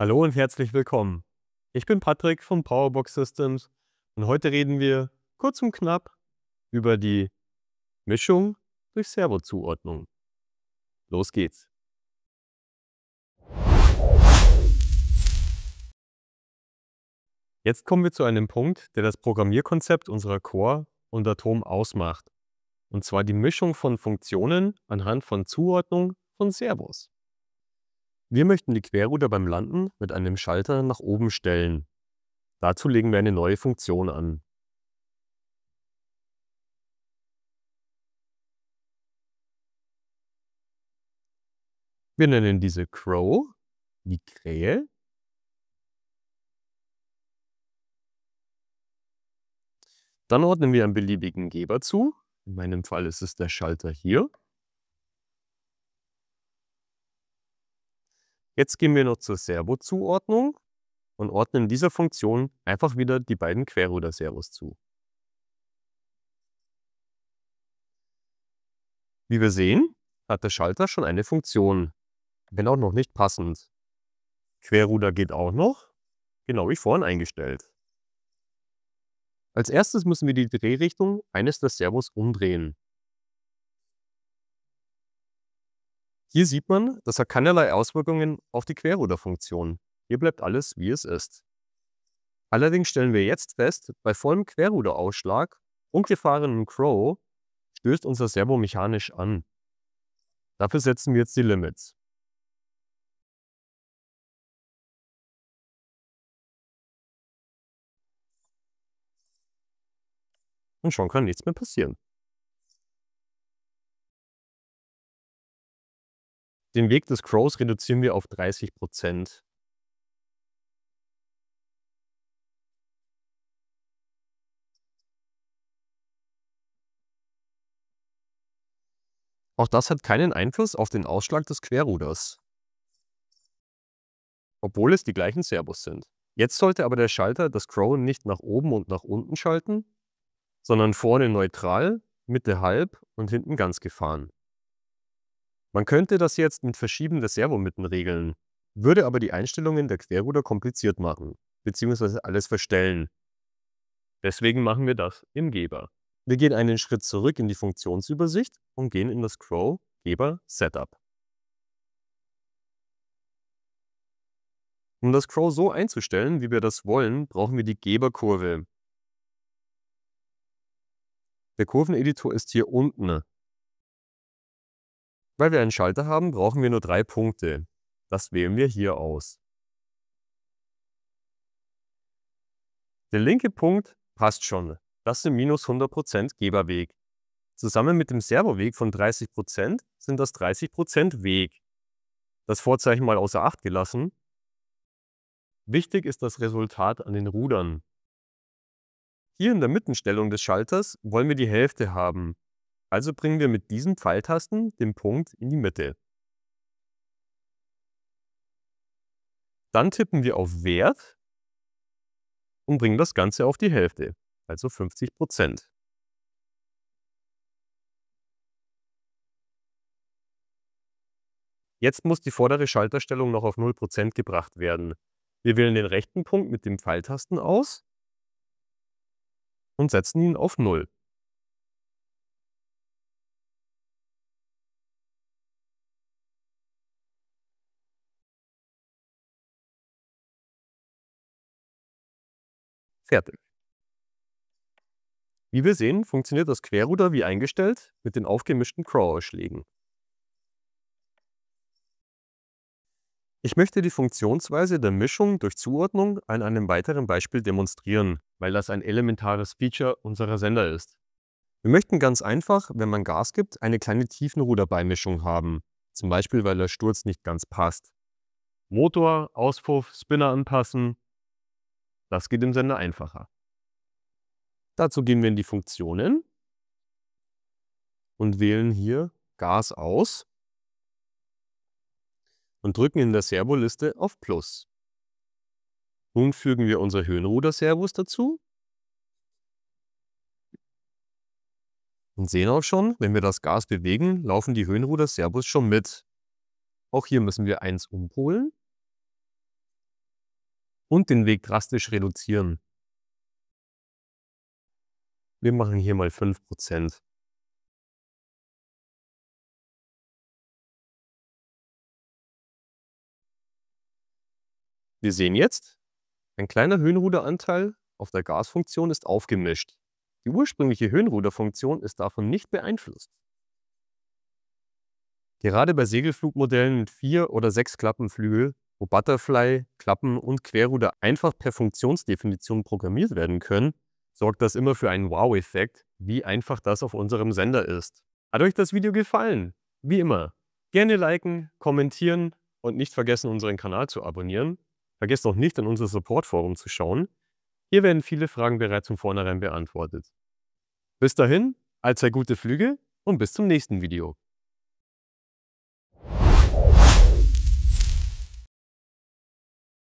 Hallo und herzlich willkommen. Ich bin Patrick von Powerbox Systems und heute reden wir kurz und knapp über die Mischung durch Servozuordnung. Los geht's. Jetzt kommen wir zu einem Punkt, der das Programmierkonzept unserer Core und Atom ausmacht. Und zwar die Mischung von Funktionen anhand von Zuordnung von Servos. Wir möchten die Querruder beim Landen mit einem Schalter nach oben stellen. Dazu legen wir eine neue Funktion an. Wir nennen diese Crow, die Krähe. Dann ordnen wir einen beliebigen Geber zu. In meinem Fall ist es der Schalter hier. Jetzt gehen wir noch zur Servozuordnung und ordnen dieser Funktion einfach wieder die beiden Querruder-Servos zu. Wie wir sehen, hat der Schalter schon eine Funktion, wenn auch noch nicht passend. Querruder geht auch noch, genau wie vorhin eingestellt. Als erstes müssen wir die Drehrichtung eines der Servos umdrehen. Hier sieht man, das hat keinerlei Auswirkungen auf die Querruderfunktion. Hier bleibt alles, wie es ist. Allerdings stellen wir jetzt fest, bei vollem Querruderausschlag und gefahrenem Crow stößt unser Servo mechanisch an. Dafür setzen wir jetzt die Limits. Und schon kann nichts mehr passieren. Den Weg des Crows reduzieren wir auf 30 Prozent. Auch das hat keinen Einfluss auf den Ausschlag des Querruders, obwohl es die gleichen Servos sind. Jetzt sollte aber der Schalter das Crow nicht nach oben und nach unten schalten, sondern vorne neutral, Mitte halb und hinten ganz gefahren. Man könnte das jetzt mit Verschieben der Servomitten regeln, würde aber die Einstellungen der Querruder kompliziert machen, beziehungsweise alles verstellen. Deswegen machen wir das im Geber. Wir gehen einen Schritt zurück in die Funktionsübersicht und gehen in das Crow Geber Setup. Um das Crow so einzustellen, wie wir das wollen, brauchen wir die Geberkurve. Der Kurveneditor ist hier unten. Weil wir einen Schalter haben, brauchen wir nur drei Punkte. Das wählen wir hier aus. Der linke Punkt passt schon. Das sind minus 100% Geberweg. Zusammen mit dem Servoweg von 30% sind das 30% Weg. Das Vorzeichen mal außer Acht gelassen. Wichtig ist das Resultat an den Rudern. Hier in der Mittenstellung des Schalters wollen wir die Hälfte haben. Also bringen wir mit diesen Pfeiltasten den Punkt in die Mitte. Dann tippen wir auf Wert und bringen das Ganze auf die Hälfte, also 50 Jetzt muss die vordere Schalterstellung noch auf 0% gebracht werden. Wir wählen den rechten Punkt mit dem Pfeiltasten aus und setzen ihn auf 0. Fertig. Wie wir sehen, funktioniert das Querruder wie eingestellt mit den aufgemischten crawl ausschlägen Ich möchte die Funktionsweise der Mischung durch Zuordnung an einem weiteren Beispiel demonstrieren, weil das ein elementares Feature unserer Sender ist. Wir möchten ganz einfach, wenn man Gas gibt, eine kleine Tiefenruderbeimischung haben, zum Beispiel weil der Sturz nicht ganz passt. Motor, Auspuff, Spinner anpassen, das geht im Sender einfacher. Dazu gehen wir in die Funktionen und wählen hier Gas aus und drücken in der Servoliste auf Plus. Nun fügen wir unser Höhenruder-Servus dazu und sehen auch schon, wenn wir das Gas bewegen, laufen die Höhenruder-Servus schon mit. Auch hier müssen wir eins umpolen und den Weg drastisch reduzieren. Wir machen hier mal 5%. Wir sehen jetzt, ein kleiner Höhenruderanteil auf der Gasfunktion ist aufgemischt. Die ursprüngliche Höhenruderfunktion ist davon nicht beeinflusst. Gerade bei Segelflugmodellen mit vier oder sechs Klappenflügel wo Butterfly, Klappen und Querruder einfach per Funktionsdefinition programmiert werden können, sorgt das immer für einen Wow-Effekt, wie einfach das auf unserem Sender ist. Hat euch das Video gefallen? Wie immer, gerne liken, kommentieren und nicht vergessen, unseren Kanal zu abonnieren. Vergesst auch nicht, in unser Support-Forum zu schauen. Hier werden viele Fragen bereits von vornherein beantwortet. Bis dahin, allzeit gute Flüge und bis zum nächsten Video.